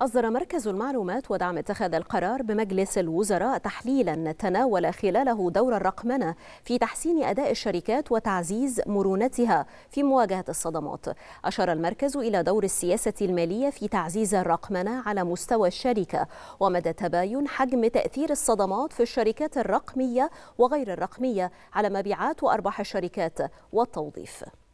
أصدر مركز المعلومات ودعم اتخاذ القرار بمجلس الوزراء تحليلا تناول خلاله دور الرقمنة في تحسين أداء الشركات وتعزيز مرونتها في مواجهة الصدمات. أشار المركز إلى دور السياسة المالية في تعزيز الرقمنة على مستوى الشركة ومدى تباين حجم تأثير الصدمات في الشركات الرقمية وغير الرقمية على مبيعات وأرباح الشركات والتوظيف.